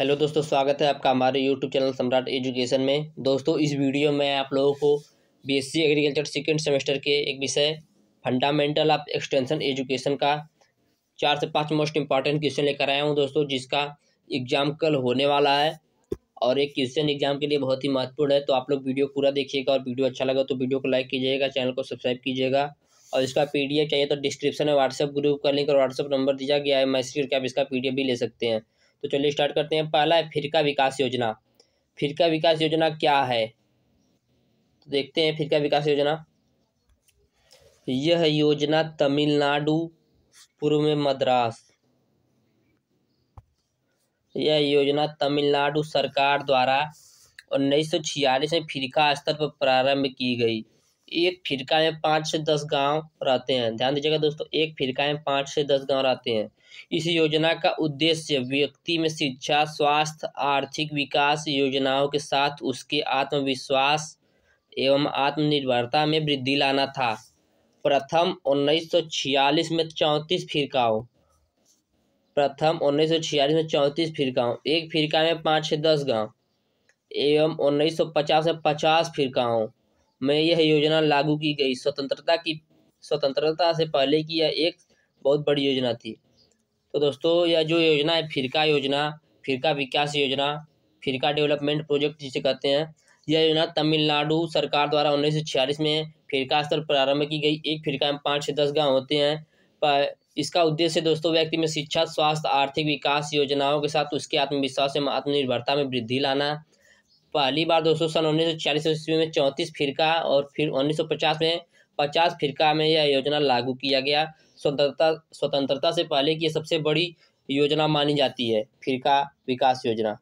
hello दोस्तों स्वागत है आपका हमारे यूट्यूब चैनल सम्राट एजुकेशन में दोस्तों इस वीडियो में आप लोगों को बीएससी एग्रीकल्चर सेकेंड सेमेस्टर के एक विषय फंडामेंटल ऑफ एक्सटेंशन एजुकेशन का चार से पांच मोस्ट इंपॉर्टेंट क्वेश्चन लेकर आया हूं दोस्तों जिसका एग्जाम कल होने वाला है और एक क्वेश्चन एग्जाम के लिए बहुत ही महत्वपूर्ण है तो आप लोग वीडियो पूरा देखिएगा और वीडियो अच्छा लगा तो वीडियो को लाइक कीजिएगा चैनल को सब्सक्राइब कीजिएगा और इसका पीडीएफ चाहिए तो डिस्क्रिप्शन में व्हाट्सएप ग्रुप का लिंक और व्हाट्सएप नंबर दिया गया है मैसेज करके आप इसका पीडीएफ भी ले सकते हैं तो चलिए स्टार्ट करते हैं पहला है फिरका विकास योजना फिरका विकास योजना क्या है तो देखते हैं फिरका विकास योजना यह योजना तमिलनाडु पूर्व में मद्रास यह योजना तमिलनाडु सरकार द्वारा उन्नीस सौ छियालीस में फिरका स्तर पर प्रारंभ की गई एक फिरका में पाँच से दस गांव रहते हैं ध्यान दीजिएगा दोस्तों एक फिरका में पाँच से दस गांव रहते हैं इस योजना का उद्देश्य व्यक्ति में शिक्षा स्वास्थ्य आर्थिक विकास योजनाओं के साथ उसके आत्मविश्वास एवं आत्मनिर्भरता में वृद्धि लाना था प्रथम 1946 में चौंतीस फिरकाओं प्रथम 1946 में चौंतीस फिरकाओं एक फिरका में पाँच से दस गांव एवं 1950 में पचास फिरकाओं में यह योजना लागू की गई स्वतंत्रता की स्वतंत्रता से पहले की यह एक बहुत बड़ी योजना थी तो दोस्तों यह जो योजना है फिरका योजना फिरका विकास योजना फिरका डेवलपमेंट प्रोजेक्ट जिसे कहते हैं यह योजना तमिलनाडु सरकार द्वारा उन्नीस में फिरका स्तर प्रारंभ की गई एक फिरका में पाँच से दस गाँव होते हैं पर इसका उद्देश्य दोस्तों व्यक्ति में शिक्षा स्वास्थ्य आर्थिक विकास योजनाओं के साथ उसके आत्मविश्वास एवं आत्मनिर्भरता में वृद्धि लाना पहली बार दोस्तों सन उन्नीस सौ छियालीस ईस्वी में चौंतीस फिरका और फिर उन्नीस सौ पचास में पचास फिरका में यह योजना लागू किया गया स्वतंत्रता स्वतंत्रता से पहले की सबसे बड़ी योजना मानी जाती है फिरका विकास योजना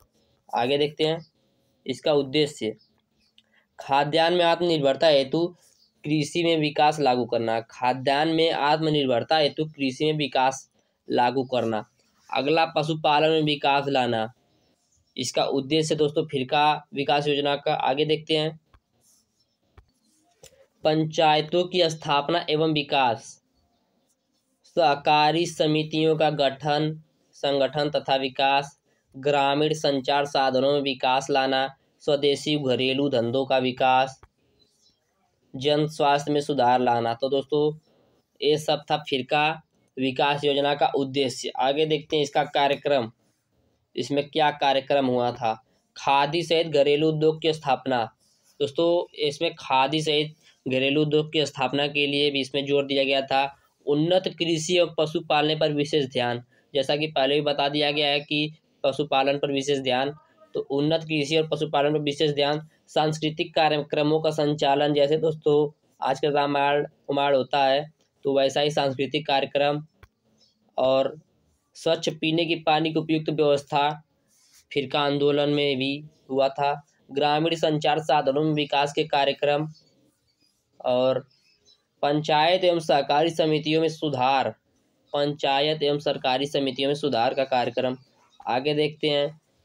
आगे देखते हैं इसका उद्देश्य खाद्यान्न में आत्मनिर्भरता हेतु कृषि में विकास लागू करना खाद्यान्न में आत्मनिर्भरता हेतु कृषि में विकास लागू करना अगला पशुपालन में विकास लाना इसका उद्देश्य दोस्तों फिरका विकास योजना का आगे देखते हैं पंचायतों की स्थापना एवं विकास सहकारी समितियों का गठन संगठन तथा विकास ग्रामीण संचार साधनों में विकास लाना स्वदेशी घरेलू धंधों का विकास जन स्वास्थ्य में सुधार लाना तो दोस्तों ये सब था फिरका विकास योजना का उद्देश्य आगे देखते हैं इसका कार्यक्रम इसमें क्या कार्यक्रम हुआ था खादी सहित घरेलू उद्योग की स्थापना दोस्तों इसमें खादी सहित घरेलू उद्योग की स्थापना के लिए भी इसमें जोर दिया गया था उन्नत कृषि और पशुपालन पर विशेष ध्यान जैसा कि पहले भी बता दिया गया है कि पशुपालन पर विशेष ध्यान तो उन्नत कृषि और पशुपालन पर विशेष ध्यान सांस्कृतिक कार्यक्रमों का संचालन जैसे दोस्तों आज का रामायण कुमार होता है तो वैसा ही सांस्कृतिक कार्यक्रम और स्वच्छ पीने के पानी की उपयुक्त व्यवस्था फिरका आंदोलन में भी हुआ था ग्रामीण संचार साधनों में विकास के कार्यक्रम और पंचायत एवं सहकारी समितियों में सुधार पंचायत एवं सरकारी समितियों में सुधार का कार्यक्रम आगे देखते हैं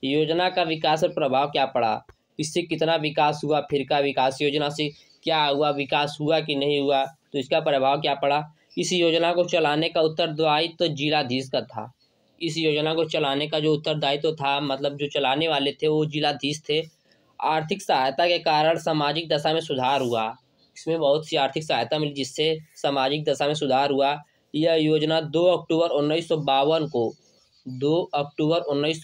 योजना का विकास और प्रभाव क्या पड़ा इससे कितना विकास हुआ फिर का विकास योजना से क्या हुआ विकास हुआ कि नहीं हुआ तो इसका प्रभाव क्या पड़ा इस योजना को चलाने का उत्तरदायित्व तो जिलाधीश का था इस योजना को चलाने का जो उत्तरदायित्व तो था मतलब जो चलाने वाले थे वो जिलाधीश थे आर्थिक सहायता के कारण सामाजिक दशा में सुधार हुआ इसमें बहुत सी आर्थिक सहायता मिली जिससे सामाजिक दशा में सुधार हुआ यह योजना दो अक्टूबर उन्नीस को दो अक्टूबर उन्नीस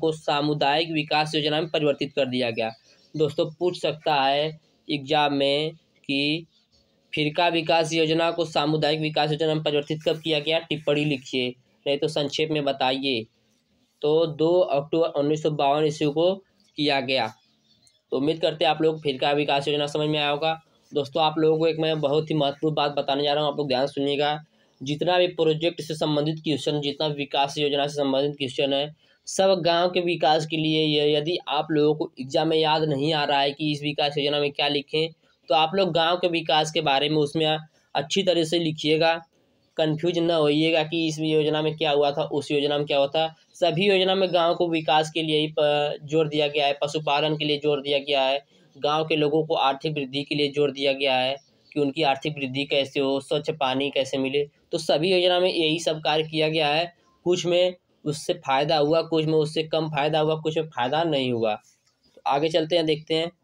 को सामुदायिक विकास योजना में परिवर्तित कर दिया गया दोस्तों पूछ सकता है एग्जाम में कि फिरका विकास योजना को सामुदायिक विकास योजना में परिवर्तित कब किया गया टिप्पणी लिखिए नहीं तो संक्षेप में बताइए तो दो अक्टूबर उन्नीस सौ बावन ईस्वी को किया गया तो उम्मीद करते हैं आप लोग फिर का विकास योजना समझ में आया होगा दोस्तों आप लोगों को एक मैं बहुत ही महत्वपूर्ण बात बताने जा रहा हूँ आप लोग ध्यान सुनिएगा जितना भी प्रोजेक्ट से संबंधित क्वेश्चन जितना विकास योजना से संबंधित क्वेश्चन है सब गांव के विकास के लिए यदि आप लोगों को एग्जाम में याद नहीं आ रहा है कि इस विकास योजना में क्या लिखें तो आप लोग गांव के विकास के बारे में उसमें अच्छी तरह से लिखिएगा कन्फ्यूज ना होइएगा कि इस योजना में क्या हुआ था उस योजना में क्या हुआ था सभी योजना में गांव को विकास के लिए ही जोर दिया गया है पशुपालन के लिए जोर दिया गया है गांव के लोगों को आर्थिक वृद्धि के लिए जोर दिया गया है कि उनकी आर्थिक वृद्धि कैसे हो स्वच्छ पानी कैसे मिले तो सभी योजना में यही सब कार्य किया गया है कुछ में उससे फ़ायदा हुआ कुछ में उससे कम फ़ायदा हुआ कुछ में फ़ायदा नहीं हुआ तो आगे चलते हैं देखते हैं